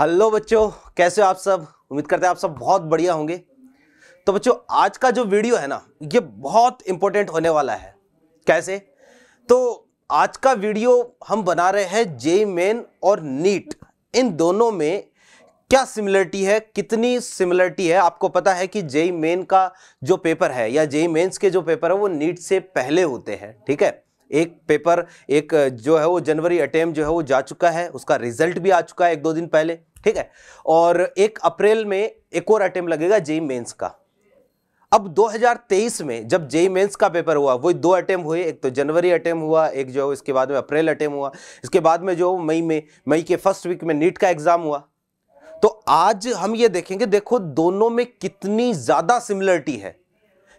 hello बच्चों कैसे हो आप सब उम्मीद करते हैं आप सब बहुत बढ़िया होंगे तो बच्चों आज का जो वीडियो है ना ये बहुत इंपॉर्टेंट होने वाला है कैसे तो आज का वीडियो हम बना रहे हैं जे मेन और नीट इन दोनों में क्या सिमिलरिटी है कितनी सिमिलरिटी है आपको पता है कि जेई मेन का जो पेपर है या जेई मेन्स के जो पेपर है वो नीट से पहले होते हैं ठीक है एक पेपर एक जो है वो जनवरी अटेम्प जो है वो जा चुका है उसका रिजल्ट भी आ चुका है एक दो दिन पहले ठीक है और एक अप्रैल में एक और अटेम्प लगेगा जेई मेंस का अब 2023 में जब जेई मेंस का पेपर हुआ वही दो अटेम्प हुए एक तो जनवरी अटेम्प हुआ एक जो है इसके बाद में अप्रैल अटेम्प हुआ इसके बाद में जो मई में मई के फर्स्ट वीक में नीट का एग्जाम हुआ तो आज हम ये देखेंगे देखो दोनों में कितनी ज़्यादा सिमिलरिटी है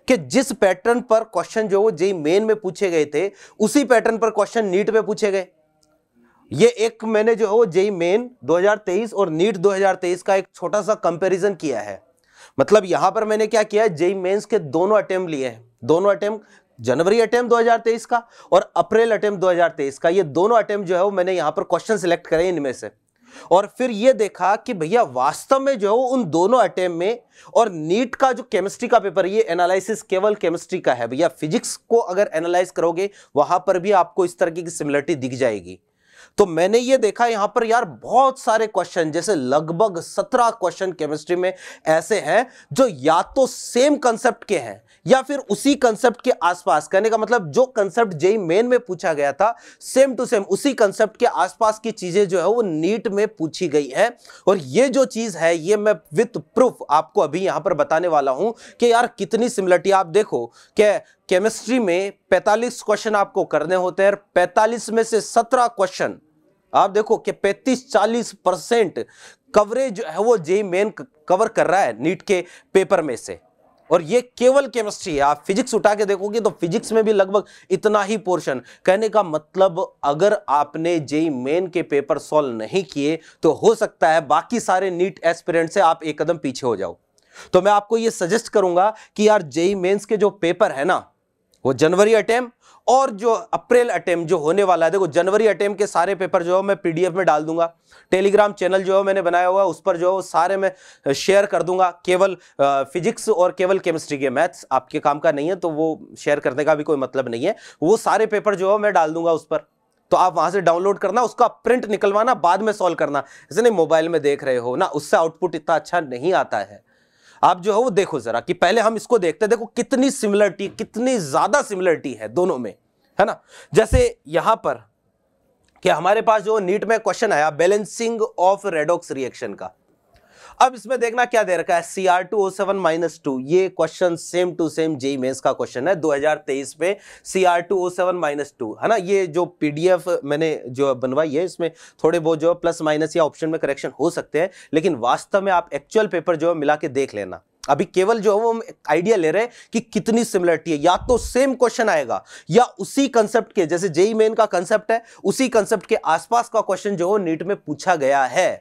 कि जिस पैटर्न पर क्वेश्चन जो वो जेई मेन में पूछे गए थे उसी पैटर्न पर क्वेश्चन नीट में पूछे गए ये एक मैंने जो है वो जेई मेन 2023 और नीट 2023 का एक छोटा सा कंपैरिजन किया है मतलब यहां पर मैंने क्या किया जेई मेन्स के दोनों अटेम्प लिए हैं दोनों अटेम्प जनवरी अटेम्प 2023 का और अप्रैल अटेम्प 2023 का ये दोनों अटेम्प जो है वो मैंने यहां पर क्वेश्चन सिलेक्ट करे इनमें से और फिर ये देखा कि भैया वास्तव में जो है उन दोनों अटेम में और नीट का जो केमिस्ट्री का पेपर ये एनालिसिस केवल केमिस्ट्री का है भैया फिजिक्स को अगर एनालाइज करोगे वहां पर भी आपको इस तरह की सिमिलरिटी दिख जाएगी तो मैंने ये देखा यहां पर यार बहुत सारे क्वेश्चन जैसे लगभग सत्रह क्वेश्चन केमिस्ट्री में ऐसे हैं जो या तो सेम कंसेप्ट के हैं या फिर उसी कंसेप्ट के आसपास कहने का मतलब जो कंसेप्ट जेई मेन में पूछा गया था सेम टू सेम उसी कंसेप्ट के आसपास की चीजें जो है वो नीट में पूछी गई है और ये जो चीज है ये मैं विथ प्रूफ आपको अभी यहां पर बताने वाला हूं कि यार कितनी सिमिलरिटी आप देखो क्या केमिस्ट्री में 45 क्वेश्चन आपको करने होते हैं और 45 में से 17 क्वेश्चन आप देखो कि 35-40 परसेंट कवरेज है वो जेई मेन कवर कर रहा है नीट के पेपर में से और ये केवल केमिस्ट्री है आप फिजिक्स उठा के देखोगे तो फिजिक्स में भी लगभग इतना ही पोर्शन कहने का मतलब अगर आपने जेई मेन के पेपर सॉल्व नहीं किए तो हो सकता है बाकी सारे नीट एस्पिरेंट से आप एक कदम पीछे हो जाओ तो मैं आपको ये सजेस्ट करूंगा कि यार जेई मेन्स के जो पेपर है ना वो जनवरी अटैम्प और जो अप्रैल अटैम्प जो होने वाला है देखो जनवरी अटैम्प के सारे पेपर जो है मैं पीडीएफ में डाल दूंगा टेलीग्राम चैनल जो है मैंने बनाया हुआ है उस पर जो है सारे मैं शेयर कर दूंगा केवल फिजिक्स और केवल केमिस्ट्री के मैथ्स आपके काम का नहीं है तो वो शेयर करने का भी कोई मतलब नहीं है वो सारे पेपर जो है मैं डाल दूंगा उस पर तो आप वहां से डाउनलोड करना उसका प्रिंट निकलवाना बाद में सॉल्व करना जैसे नहीं मोबाइल में देख रहे हो ना उससे आउटपुट इतना अच्छा नहीं आता है आप जो है वो देखो जरा कि पहले हम इसको देखते हैं देखो कितनी सिमिलरिटी कितनी ज्यादा सिमिलरिटी है दोनों में है ना जैसे यहां पर कि हमारे पास जो नीट में क्वेश्चन आया बैलेंसिंग ऑफ रेडोक्स रिएक्शन का अब इसमें देखना क्या दे रखा है C R two O seven minus two ये question same to same JEE Mains का क्वेश्चन है 2023 में C R two O seven minus two है ना ये जो पीडीएफ मैंने जो बनवाई है इसमें थोड़े बहुत जो प्लस माइनस या ऑप्शन में करेक्शन हो सकते हैं लेकिन वास्तव में आप एक्चुअल पेपर जो है मिला के देख लेना अभी केवल जो है वो हम आइडिया ले रहे हैं कि कितनी सिमिलरिटी है या तो सेम क्वेश्चन आएगा या उसी कंसेप्ट के जैसे जेई मेन का कंसेप्ट है उसी कंसेप्ट के आसपास का क्वेश्चन जो है नीट में पूछा गया है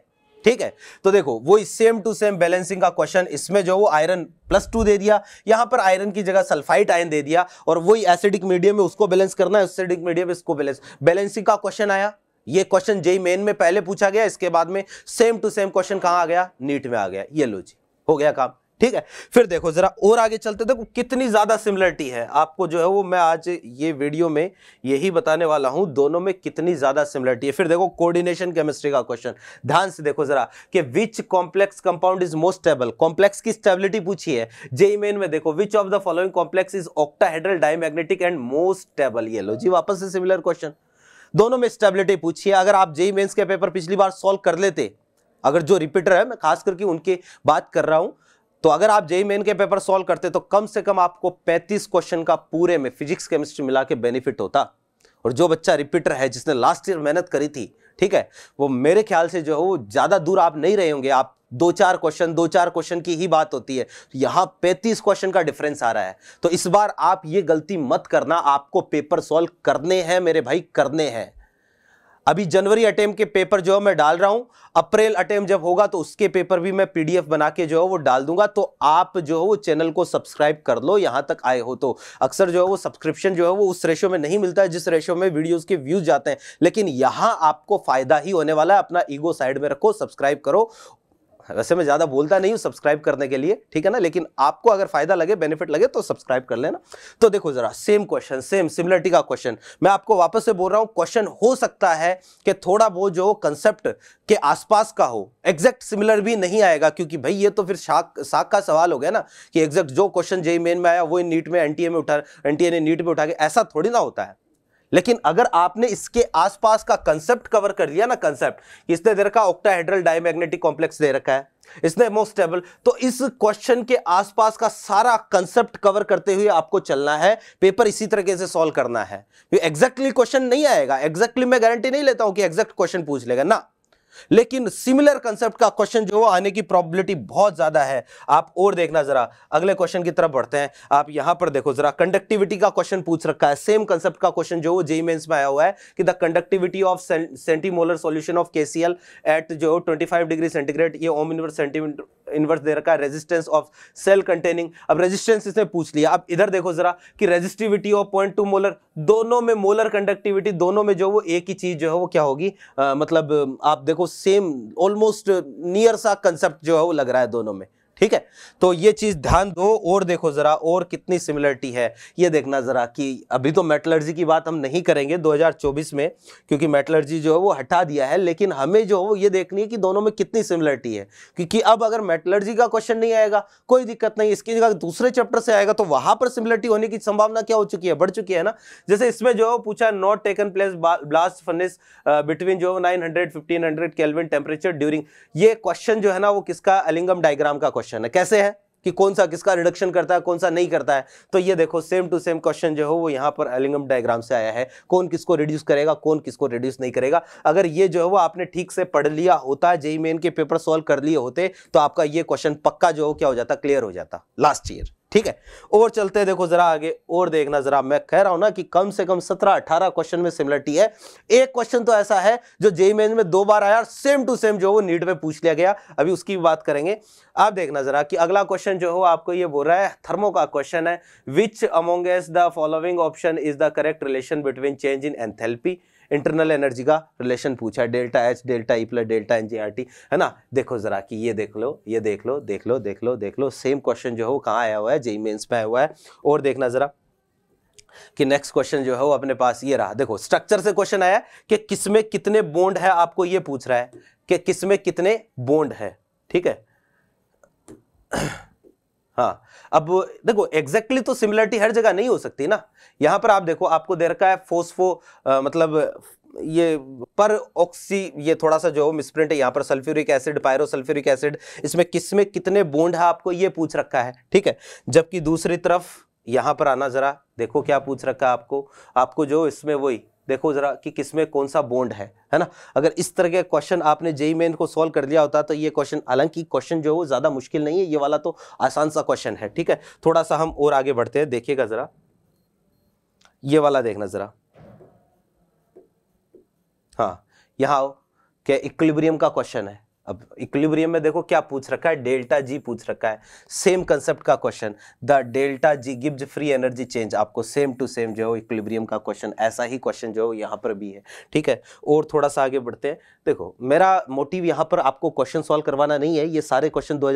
ठीक है तो देखो वो सेम टू सेम बैलेंसिंग का क्वेश्चन इसमें जो वो आयरन प्लस टू दे दिया यहां पर आयरन की जगह सल्फाइट आयन दे दिया और वही एसिडिक मीडियम में उसको बैलेंस करना है एसिडिक मीडियम इसको बैलेंस बैलेंसिंग का क्वेश्चन आया ये क्वेश्चन जेई मेन में पहले पूछा गया इसके बाद में सेम टू सेम क्वेश्चन कहां आ गया नीट में आ गया ये लो जी हो गया काम ठीक है फिर देखो जरा और आगे चलते देखो कितनी ज्यादा सिमिलरिटी है आपको जो है वो मैं आज ये वीडियो में यही बताने वाला हूं दोनों में कितनी ज्यादा सिमिलरिटी है फिर देखो कोऑर्डिनेशन केमिस्ट्री का क्वेश्चन ध्यान से देखो जरा कि which complex compound is most stable complex की स्टेबिलिटी पूछी है जेई मेन में देखो which of the following complex is octahedral diamagnetic and most stable ये लो जी वापस से सिमिलर क्वेश्चन दोनों में स्टेबिलिटी पूछी है अगर आप जेई मेन्स के पेपर पिछली बार सोल्व कर लेते अगर जो रिपीटर है मैं खास करके उनके बात कर रहा हूं तो अगर आप जेई मेन के पेपर सॉल्व करते तो कम से कम आपको 35 क्वेश्चन का पूरे में फिजिक्स केमिस्ट्री मिला के बेनिफिट होता और जो बच्चा रिपीटर है जिसने लास्ट ईयर मेहनत करी थी ठीक है वो मेरे ख्याल से जो है वो ज़्यादा दूर आप नहीं रहे होंगे आप दो चार क्वेश्चन दो चार क्वेश्चन की ही बात होती है यहाँ पैंतीस क्वेश्चन का डिफरेंस आ रहा है तो इस बार आप ये गलती मत करना आपको पेपर सॉल्व करने हैं मेरे भाई करने हैं अभी जनवरी अटेम के पेपर जो है मैं डाल रहा हूं अप्रैल अटेम जब होगा तो उसके पेपर भी मैं पीडीएफ बना के जो है वो डाल दूंगा तो आप जो है वो चैनल को सब्सक्राइब कर लो यहां तक आए हो तो अक्सर जो है वो सब्सक्रिप्शन जो है वो उस रेशो में नहीं मिलता है जिस रेशो में वीडियोज के व्यूज जाते हैं लेकिन यहां आपको फायदा ही होने वाला है अपना ईगो साइड में रखो सब्सक्राइब करो वैसे मैं ज़्यादा बोलता नहीं हूँ सब्सक्राइब करने के लिए ठीक है ना लेकिन आपको अगर फायदा लगे बेनिफिट लगे तो सब्सक्राइब कर लेना तो देखो ज़रा सेम क्वेश्चन सेम सिमिलरिटी का क्वेश्चन मैं आपको वापस से बोल रहा हूँ क्वेश्चन हो सकता है कि थोड़ा वो जो कंसेप्ट के आसपास का हो एग्जैक्ट सिमिलर भी नहीं आएगा क्योंकि भाई ये तो फिर शाक साख का सवाल हो गया ना कि एग्जैक्ट जो क्वेश्चन जेई मेन में आया वो नीट में एनटीए में उठा एनटीए ने नीट में उठा के ऐसा थोड़ी ना होता है लेकिन अगर आपने इसके आसपास का कंसेप्ट कवर कर लिया ना कंसेप्ट इसने दे रखा ऑक्टाहेड्रल डायमैग्नेटिक कॉम्प्लेक्स दे रखा है इसने मोस्टेबल तो इस क्वेश्चन के आसपास का सारा कंसेप्ट कवर करते हुए आपको चलना है पेपर इसी तरीके से सॉल्व करना है एग्जैक्टली क्वेश्चन नहीं आएगा एग्जैक्टली मैं गारंटी नहीं लेता हूं कि एग्जैक्ट क्वेश्चन पूछ लेगा ना लेकिन सिमिलर कंसेप्ट का क्वेश्चन जो है आने की प्रोबेबिलिटी बहुत ज्यादा है आप और देखना जरा अगले क्वेश्चन की तरफ बढ़ते हैं आप यहां पर देखो जरा कंडक्टिविटी का क्वेश्चन पूछ रखा है सेम कंसेप्ट का क्वेश्चन जो जेई मेन्स में आया हुआ है कि the conductivity of centimolar solution of KCl at जो 25 डिग्री सेंटीग्रेड ये ओम इनवर्स सेंटीमीटर इनवर्स दे रखा है रेजिस्टेंस ऑफ सेल कंटेनिंग अब रेजिस्टेंस इसने पूछ लिया अब इधर देखो जरा कि resistivity of point two molar दोनों में मोलर कंडक्टिविटी दोनों में जो वो एक ही चीज जो है वो क्या होगी मतलब आप देखो सेम ऑलमोस्ट नियर सा कंसेप्ट जो है वो लग रहा है दोनों में ठीक है तो ये चीज़ ध्यान दो और देखो ज़रा और कितनी सिमिलरिटी है ये देखना ज़रा कि अभी तो मेटलर्जी की बात हम नहीं करेंगे 2024 में क्योंकि मेटलर्जी जो है वो हटा दिया है लेकिन हमें जो है वो ये देखनी है कि दोनों में कितनी सिमिलरिटी है क्योंकि अब अगर मेटलर्जी का क्वेश्चन नहीं आएगा कोई दिक्कत नहीं इसकी जगह दूसरे चैप्टर से आएगा तो वहां पर सिमिलरिटी होने की संभावना क्या हो चुकी है बढ़ चुकी है ना जैसे इसमें जो पूछा not taken place blast furnace between जो nine hundred fifteen hundred during ये क्वेश्चन जो है ना वो किसका अलिंगम डायग्राम का क्वेश्चन क्वेश्चन है कैसे है कि कौन सा किसका रिडक्शन करता है कौन सा नहीं करता है तो ये देखो सेम टू सेम क्वेश्चन जो हो वो यहाँ पर एलिंगम डायग्राम से आया है कौन किसको रिड्यूस करेगा कौन किसको रिड्यूस नहीं करेगा अगर ये जो है वो आपने ठीक से पढ़ लिया होता है जेई मेन के पेपर सॉल्व कर लिए होते तो आपका ये क्वेश्चन पक्का जो हो क्या हो जाता क्लियर हो जाता लास्ट ईयर ठीक है और चलते देखो जरा आगे और देखना जरा मैं कह रहा हूं ना कि कम से कम सत्रह अठारह क्वेश्चन में सिमिलरिटी है एक क्वेश्चन तो ऐसा है जो जेई मेन में दो बार आया और सेम टू सेम जो वो नीट में पूछ लिया गया अभी उसकी भी बात करेंगे आप देखना जरा कि अगला क्वेश्चन जो हो आपको ये बोल रहा है थर्मो का क्वेश्चन है which among the following option is the correct relation between change in enthalpy internal energy का रिलेशन पूछा है delta H delta E plus delta N G R T है ना देखो ज़रा कि ये देख लो ये देख लो देख लो देख लो देख लो सेम क्वेश्चन जो है वो कहाँ आया हुआ है जेई मेन्स में आया हुआ है और देखना ज़रा कि नेक्स्ट क्वेश्चन जो है वो अपने पास ये रहा देखो स्ट्रक्चर से क्वेश्चन आया कि किसमें कितने बोंड है आपको ये पूछ रहा है कि किसमें कितने बोंड है ठीक है हाँ अब देखो एग्जैक्टली तो सिमिलरिटी हर जगह नहीं हो सकती ना यहाँ पर आप देखो आपको दे रखा है फोस्फो आ, मतलब ये पर ऑक्सी ये थोड़ा सा जो मिसप्रिंट है यहाँ पर सल्फ्यूरिक एसिड पायरोसल्फ्यूरिक एसिड इसमें किस में कितने बूंद है आपको ये पूछ रखा है ठीक है जबकि दूसरी तरफ यहाँ पर आना जरा देखो क्या पूछ रखा है आपको आपको जो इसमें वही देखो ज़रा कि किसमें कौन सा बॉन्ड है है ना अगर इस तरह के क्वेश्चन आपने जेई मेन e e को सॉल्व कर लिया होता तो ये क्वेश्चन हालांकि क्वेश्चन जो है वो ज़्यादा मुश्किल नहीं है ये वाला तो आसान सा क्वेश्चन है ठीक है थोड़ा सा हम और आगे बढ़ते हैं देखिएगा ज़रा ये वाला देखना ज़रा हाँ यहां क्या इक्विलिब्रियम का क्वेश्चन है अब इक्विलिब्रियम में देखो क्या पूछ रखा है डेल्टा जी पूछ रखा है सेम कंसेप्ट का question the delta G gives free energy change आपको सेम टू सेम जो है इक्विलिब्रियम का क्वेश्चन ऐसा ही क्वेश्चन जो है यहाँ पर भी है ठीक है और थोड़ा सा आगे बढ़ते हैं देखो मेरा मोटिव यहाँ पर आपको क्वेश्चन सॉल्व करवाना नहीं है ये सारे क्वेश्चन दो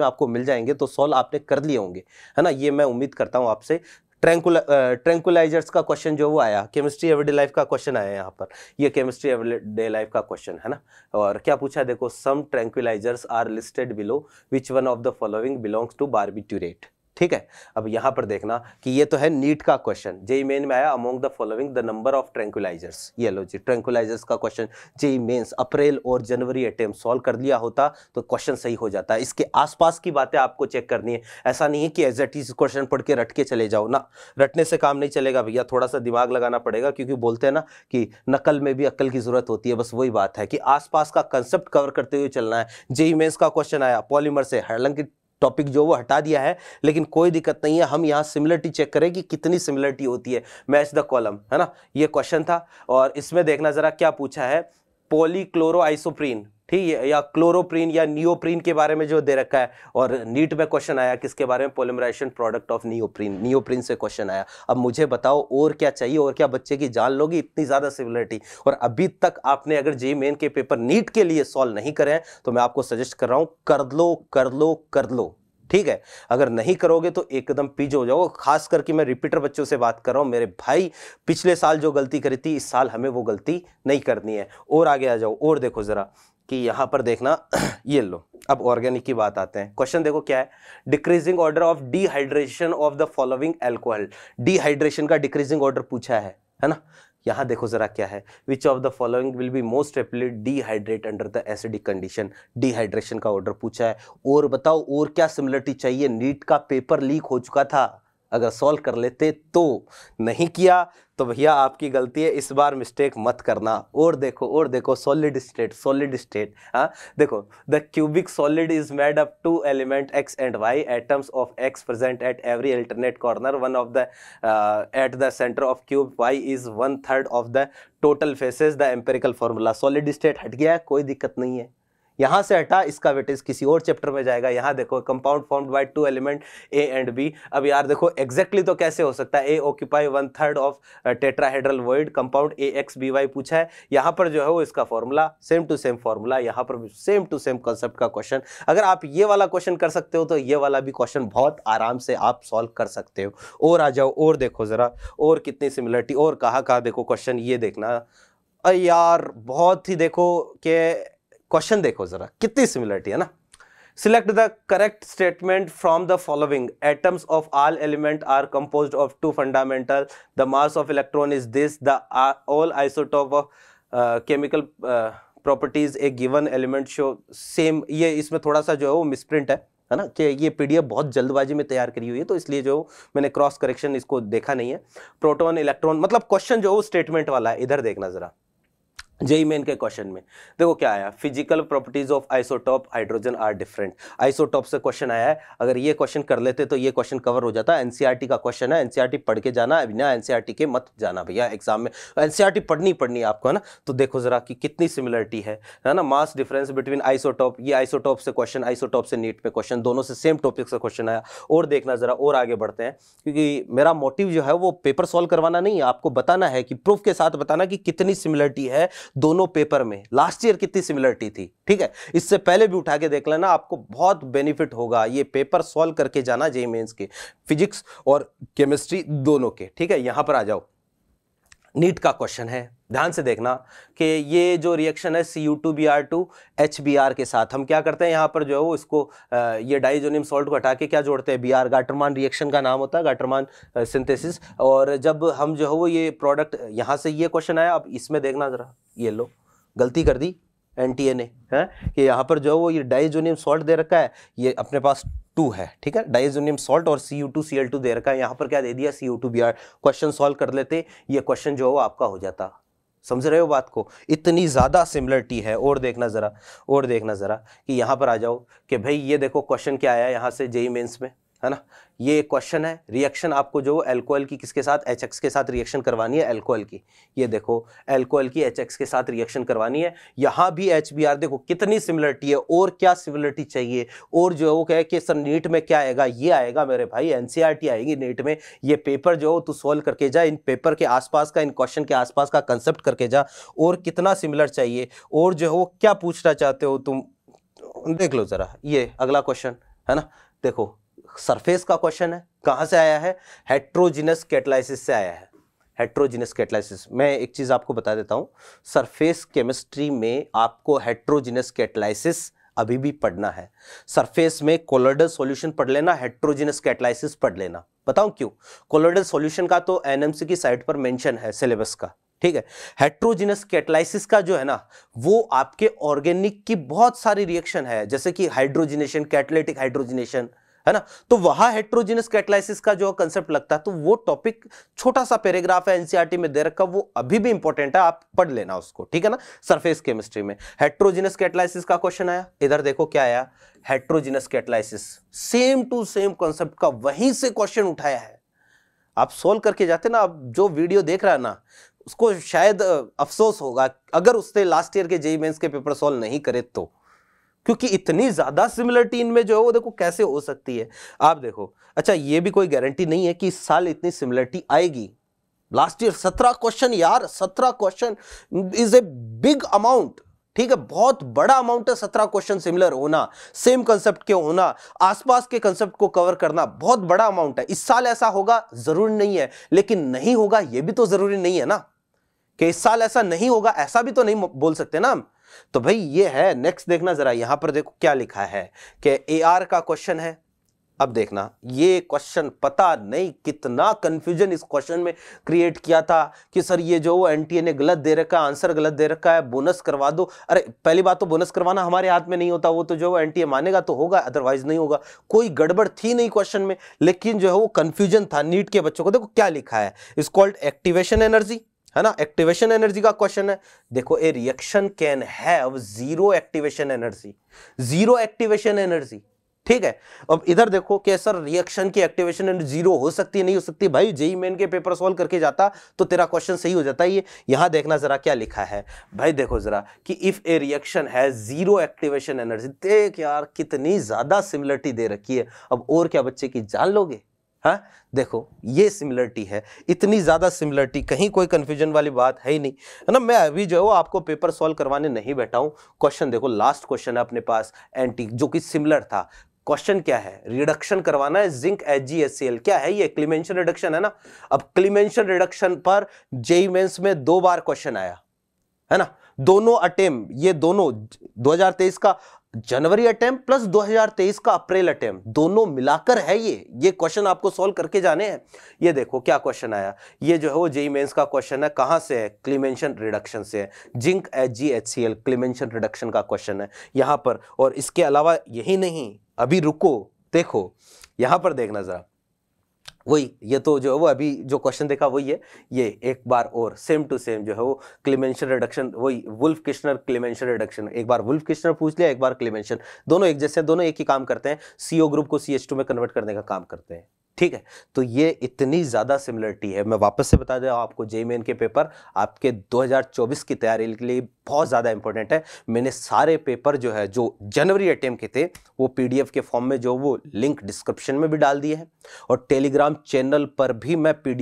में आपको मिल जाएंगे तो सॉल्व आपने कर लिए होंगे है ना ये मैं उम्मीद करता हूँ आपसे ट्रैंकुला ट्रैंकुलाइजर्स का क्वेश्चन जो वो आया केमिस्ट्री एवरीडे लाइफ का क्वेश्चन आया यहाँ पर ये केमिस्ट्री एवरीडे लाइफ का क्वेश्चन है ना और क्या पूछा देखो some tranquilizers are listed below which one of the following belongs to barbiturate ठीक है अब यहाँ पर देखना कि ये तो है नीट का क्वेश्चन जेई मेन में आया among the following the number of tranquilizers ये लो जी ट्रैंकुलाइजर्स का क्वेश्चन जेई मेन्स अप्रैल और जनवरी अटेम्प सॉल्व कर लिया होता तो क्वेश्चन सही हो जाता है इसके आसपास की बातें आपको चेक करनी है ऐसा नहीं है कि एज एट इज क्वेश्चन पढ़ के रट के चले जाओ ना रटने से काम नहीं चलेगा भैया थोड़ा सा दिमाग लगाना पड़ेगा क्योंकि बोलते हैं ना कि नकल में भी अक्ल की जरूरत होती है बस वही बात है कि आसपास का कंसेप्ट कवर करते हुए चलना है जेई मेन्स का क्वेश्चन आया पॉलीमर से हालांकि टॉपिक जो वो हटा दिया है लेकिन कोई दिक्कत नहीं है हम यहाँ सिमिलरिटी चेक करें कि कितनी सिमिलरिटी होती है मैच द कॉलम है ना ये क्वेश्चन था और इसमें देखना ज़रा क्या पूछा है पोलीक्लोरो आइसोप्रीन ठीक है या क्लोरोप्रीन या नियोप्रीन के बारे में जो दे रखा है और नीट में क्वेश्चन आया किसके बारे में polymerization product of neoprene neoprene से क्वेश्चन आया अब मुझे बताओ और क्या चाहिए और क्या बच्चे की जान लोगी इतनी ज़्यादा सिमिलरिटी और अभी तक आपने अगर जे मेन के पेपर नीट के लिए सॉल्व नहीं करें तो मैं आपको सजेस्ट कर रहा हूँ कर लो कर लो कर लो ठीक है अगर नहीं करोगे तो एकदम पिज हो जाओ खास करके मैं रिपीटर बच्चों से बात कर रहा हूँ मेरे भाई पिछले साल जो गलती करी थी इस साल हमें वो गलती नहीं करनी है और आगे आ जाओ और देखो ज़रा कि यहाँ पर देखना ये लो अब ऑर्गेनिक की बात आते हैं क्वेश्चन देखो क्या है decreasing order of dehydration of the following alcohol dehydration का डिक्रीजिंग ऑर्डर पूछा है है ना यहाँ देखो ज़रा क्या है which of the following will be most rapidly dehydrate under the acidic condition dehydration का ऑर्डर पूछा है और बताओ और क्या सिमिलरिटी चाहिए नीट का पेपर लीक हो चुका था अगर सॉल्व कर लेते तो नहीं किया तो भैया आपकी गलती है इस बार मिस्टेक मत करना और देखो और देखो सॉलिड स्टेट सॉलिड स्टेट हाँ देखो the cubic solid is made up two element X and Y atoms of X present at every alternate corner one of the at the centre of cube Y is one third of the total faces the empirical formula solid state हट गया है कोई दिक्कत नहीं है यहाँ से हटा इसका वेटेज किसी और चैप्टर में जाएगा यहाँ देखो compound form by two element A and B अब यार देखो एग्जैक्टली तो कैसे हो सकता है A occupy one third of tetrahedral word compound A X B Y पूछा है यहाँ पर जो है वो इसका formula same to same formula यहाँ पर सेम टू सेम कॉन्सेप्ट का क्वेश्चन अगर आप ये वाला क्वेश्चन कर सकते हो तो ये वाला भी क्वेश्चन बहुत आराम से आप सॉल्व कर सकते हो और आ जाओ और देखो ज़रा और कितनी सिमिलरिटी और कहाँ कहाँ देखो क्वेश्चन ये देखना यार बहुत ही देखो कि क्वेश्चन देखो जरा कितनी सिमिलरिटी है ना select the correct statement from the following atoms of all element are compose of two fundamental the mass of electron is this the all isotope of chemical properties a given element show same ये इसमें थोड़ा सा जो है वो misprint है है ना कि ये पीडीएफ बहुत जल्दबाजी में तैयार करी हुई है तो इसलिए जो मैंने क्रॉस करेक्शन इसको देखा नहीं है प्रोटॉन इलेक्ट्रॉन मतलब क्वेश्चन जो है वो स्टेटमेंट वाला है इधर देखना जरा जेई मेन के क्वेश्चन में देखो क्या आया physical properties of isotope hydrogen are different isotope से क्वेश्चन आया है अगर ये क्वेश्चन कर लेते तो ये क्वेश्चन कवर हो जाता e है एनसीईआरटी का क्वेश्चन है एनसीईआरटी पढ़ के जाना बिना एनसीईआरटी e के मत जाना भैया एग्जाम में एनसीईआरटी e पढ़नी पढ़नी आपको है ना तो देखो जरा कि कितनी सिमिलरिटी है है ना मास डिफरेंस बिटवीन आइसोटॉप ये आइसोटॉप से क्वेश्चन आइसोटॉप से नीट में क्वेश्चन दोनों से सेम टॉपिक से क्वेश्चन आया और देखना जरा और आगे बढ़ते हैं क्योंकि मेरा मोटिव जो है वो पेपर सॉल्व करवाना नहीं है आपको बताना है कि प्रूफ के साथ बताना कि कितनी सिमिलरिटी है दोनों पेपर में लास्ट ईयर कितनी सिमिलरिटी थी ठीक है इससे पहले भी उठा के देख लेना आपको बहुत बेनिफिट होगा ये पेपर सॉल्व करके जाना जे मेन्स के फिजिक्स और केमिस्ट्री दोनों के ठीक है यहां पर आ जाओ नीट का क्वेश्चन है ध्यान से देखना कि ये जो रिएक्शन है C U two B R two H B R के साथ हम क्या करते हैं यहाँ पर जो है वो इसको ये डाइजोनियम सॉल्ट को हटा के क्या जोड़ते हैं बी आर गाटरमान रिएक्शन का नाम होता है गाटरमान सिंथेसिस और जब हम जो है वो ये प्रोडक्ट यहाँ से ये क्वेश्चन आया अब इसमें देखना ज़रा ये लो गलती कर दी एन टी ए ने है कि यहाँ पर जो है वो ये डाइजोनियम सॉल्ट दे रखा है ये अपने पास टू है ठीक है डाइजोनियम सॉल्ट और C U two C L two दे रखा है यहाँ पर क्या दे दिया C U two B R question solve कर लेते ये क्वेश्चन जो है वो आपका हो जाता समझ रहे हो बात को इतनी ज़्यादा सिमिलरिटी है और देखना ज़रा और देखना ज़रा कि यहाँ पर आ जाओ कि भाई ये देखो क्वेश्चन क्या आया यहाँ से जेई मेंस में है ना ये क्वेश्चन है रिएक्शन आपको जो एल्कोहल की किसके साथ एच के साथ रिएक्शन करवानी है एल्कोहल की ये देखो एल्कोहल की एच के साथ रिएक्शन करवानी है यहाँ भी एच देखो कितनी सिमिलरिटी है और क्या सिमिलरिटी चाहिए और जो वो कहे कि सर नीट में क्या आएगा ये आएगा मेरे भाई एन e आएगी नीट में ये पेपर जो हो तू सॉल्व करके जा इन पेपर के आसपास का इन क्वेश्चन के आसपास का कंसेप्ट करके जा और कितना सिमिलर चाहिए और जो हो क्या पूछना चाहते हो तुम देख लो ज़रा ये अगला क्वेश्चन है ना देखो सरफेस का क्वेश्चन है कहाँ से आया है हेट्रोजिनस कैटलाइसिस से आया है हेट्रोजिनस कैटलाइसिस मैं एक चीज़ आपको बता देता हूँ सरफेस केमिस्ट्री में आपको हेट्रोजिनस कैटलाइसिस अभी भी पढ़ना है सरफेस में कोलोडल सॉल्यूशन पढ़ लेना हेट्रोजिनस कैटलाइसिस पढ़ लेना बताऊँ क्यों कोलोडल सॉल्यूशन का तो एनएमसी की साइट पर मेंशन है सिलेबस का ठीक है हेट्रोजिनस कैटलाइसिस का जो है ना वो आपके ऑर्गेनिक की बहुत सारी रिएक्शन है जैसे कि हाइड्रोजिनेशन कैटलेटिक हाइड्रोजिनेशन है ना तो वहां हेट्रोजिनस कैटलाइसिस का जो कंसेप्ट लगता है तो वो टॉपिक छोटा सा पैराग्राफ है एनसीआरटी e में दे रखा वो अभी भी इंपॉर्टेंट है आप पढ़ लेना उसको ठीक है ना सरफेस केमिस्ट्री में हेट्रोजिनस कैटलाइसिस का क्वेश्चन आया इधर देखो क्या आया heterogeneous catalysis same to same concept का वहीं से क्वेश्चन उठाया है आप सोल्व करके जाते ना आप जो वीडियो देख रहा है ना उसको शायद अफसोस होगा अगर उसने लास्ट ईयर के जेई मेंस के पेपर सोल्व नहीं करे तो क्योंकि इतनी ज़्यादा सिमिलरिटी इनमें जो है वो देखो कैसे हो सकती है आप देखो अच्छा ये भी कोई गारंटी नहीं है कि इस साल इतनी सिमिलरिटी आएगी लास्ट ईयर सत्रह क्वेश्चन यार सत्रह question is a big amount ठीक है बहुत बड़ा अमाउंट है सत्रह क्वेश्चन सिमिलर होना सेम कंसेप्ट के होना आसपास के कंसेप्ट को कवर करना बहुत बड़ा अमाउंट है इस साल ऐसा होगा जरूरी नहीं है लेकिन नहीं होगा यह भी तो जरूरी नहीं है ना कि इस साल ऐसा नहीं होगा ऐसा भी तो नहीं बोल सकते ना हम तो भाई ये है नेक्स्ट देखना ज़रा यहां पर देखो क्या लिखा है कि ए का क्वेश्चन है अब देखना ये क्वेश्चन पता नहीं कितना कंफ्यूजन इस क्वेश्चन में क्रिएट किया था कि सर ये जो एनटीए ने गलत दे रखा है आंसर गलत दे रखा है बोनस करवा दो अरे पहली बात तो बोनस करवाना हमारे हाथ में नहीं होता वो तो जो एनटीए मानेगा तो होगा अदरवाइज नहीं होगा कोई गड़बड़ थी नहीं क्वेश्चन में लेकिन जो है वो कन्फ्यूजन था नीट के बच्चों को देखो क्या लिखा है इस कॉल्ड एक्टिवेशन एनर्जी है ना एक्टिवेशन एनर्जी का क्वेश्चन है देखो a reaction can have zero activation energy zero activation energy ठीक है अब इधर देखो कि सर रिएक्शन की एक्टिवेशन एनर्जी जीरो हो सकती है नहीं हो सकती भाई जेई मेन e e के पेपर सॉल्व करके जाता तो तेरा क्वेश्चन सही हो जाता ये यहां देखना जरा क्या लिखा है भाई देखो जरा कि इफ ए रिएक्शन है जीरो एक्टिवेशन एनर्जी देख यार कितनी ज्यादा सिमिलरिटी दे रखी है अब और क्या बच्चे की जान लोगे हाँ देखो ये सिमिलरिटी है इतनी ज़्यादा सिमिलरिटी कहीं कोई कन्फ्यूजन वाली बात है ही नहीं है ना मैं अभी जो है वो आपको पेपर सॉल्व करवाने नहीं बैठा हूँ क्वेश्चन देखो लास्ट क्वेश्चन है अपने पास एंटी जो कि सिमिलर था क्वेश्चन क्या है रिडक्शन करवाना है जिंक एच क्या है ये क्लीमेंशन रिडक्शन है ना अब क्लीमेंशन रिडक्शन पर जेई मेंस में दो बार क्वेश्चन आया है ना दोनों अटेम्प ये दोनों 2023 का जनवरी अटेम्प्ट प्लस 2023 का अप्रैल अटेम्प्ट दोनों मिलाकर है ये ये क्वेश्चन आपको सॉल्व करके जाने हैं ये देखो क्या क्वेश्चन आया ये जो है वो जेई मेन्स का क्वेश्चन है कहाँ से है क्लीमेंशन रिडक्शन से है zinc H G H C L Clemmensen reduction का क्वेश्चन है यहाँ पर और इसके अलावा यही नहीं अभी रुको देखो यहाँ पर देखना जरा वही ये तो जो है वो अभी जो क्वेश्चन देखा वही है ये एक बार और सेम टू सेम जो है वो क्लिमेंशन रिडक्शन वही वुल्फ किश्नर क्लिमेंशन रिडक्शन एक बार वुल्फ किश्नर पूछ लिया एक बार क्लिमेंशन दोनों एक जैसे दोनों एक ही काम करते हैं सीओ ग्रुप को सी में कन्वर्ट करने का काम करते हैं ठीक है तो ये इतनी ज़्यादा सिमिलरिटी है मैं वापस से बता दे रहा हूँ आपको जे मेन के पेपर आपके 2024 की तैयारी के लिए बहुत ज़्यादा इंपॉर्टेंट है मैंने सारे पेपर जो है जो जनवरी अटैम्प के थे वो पीडीएफ के फॉर्म में जो वो लिंक डिस्क्रिप्शन में भी डाल दिए हैं और टेलीग्राम टेलीग्राम चैनल पर भी मैं पी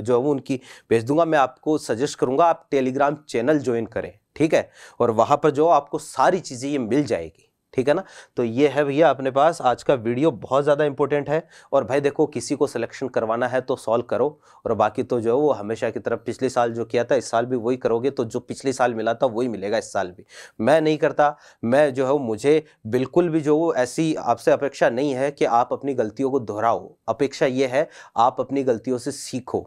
जो हूँ उनकी भेज दूंगा मैं आपको सजेस्ट करूंगा आप टेलीग्राम चैनल ज्वाइन करें ठीक है और वहां पर जो आपको सारी चीज़ें ये मिल जाएगी ठीक है ना तो ये है भैया अपने पास आज का वीडियो बहुत ज़्यादा इंपॉर्टेंट है और भाई देखो किसी को सिलेक्शन करवाना है तो सॉल्व करो और बाकी तो जो है वो हमेशा की तरफ पिछले साल जो किया था इस साल भी वही करोगे तो जो पिछले साल मिला था वही मिलेगा इस साल भी मैं नहीं करता मैं जो है मुझे बिल्कुल भी जो वो ऐसी आपसे अपेक्षा नहीं है कि आप अपनी गलतियों को दोहराओ अपेक्षा ये है आप अपनी गलतियों से सीखो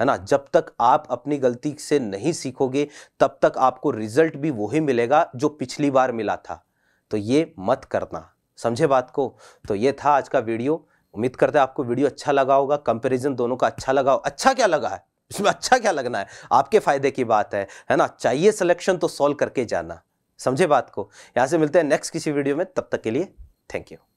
है ना जब तक आप अपनी गलती से नहीं सीखोगे तब तक आपको रिजल्ट भी वही मिलेगा जो पिछली बार मिला था तो ये मत करना समझे बात को तो ये था आज का वीडियो उम्मीद करते हैं आपको वीडियो अच्छा लगा होगा कंपैरिजन दोनों का अच्छा लगा हो अच्छा क्या लगा है इसमें अच्छा क्या लगना है आपके फ़ायदे की बात है है ना चाहिए सिलेक्शन तो सॉल्व करके जाना समझे बात को यहाँ से मिलते हैं नेक्स्ट किसी वीडियो में तब तक के लिए थैंक यू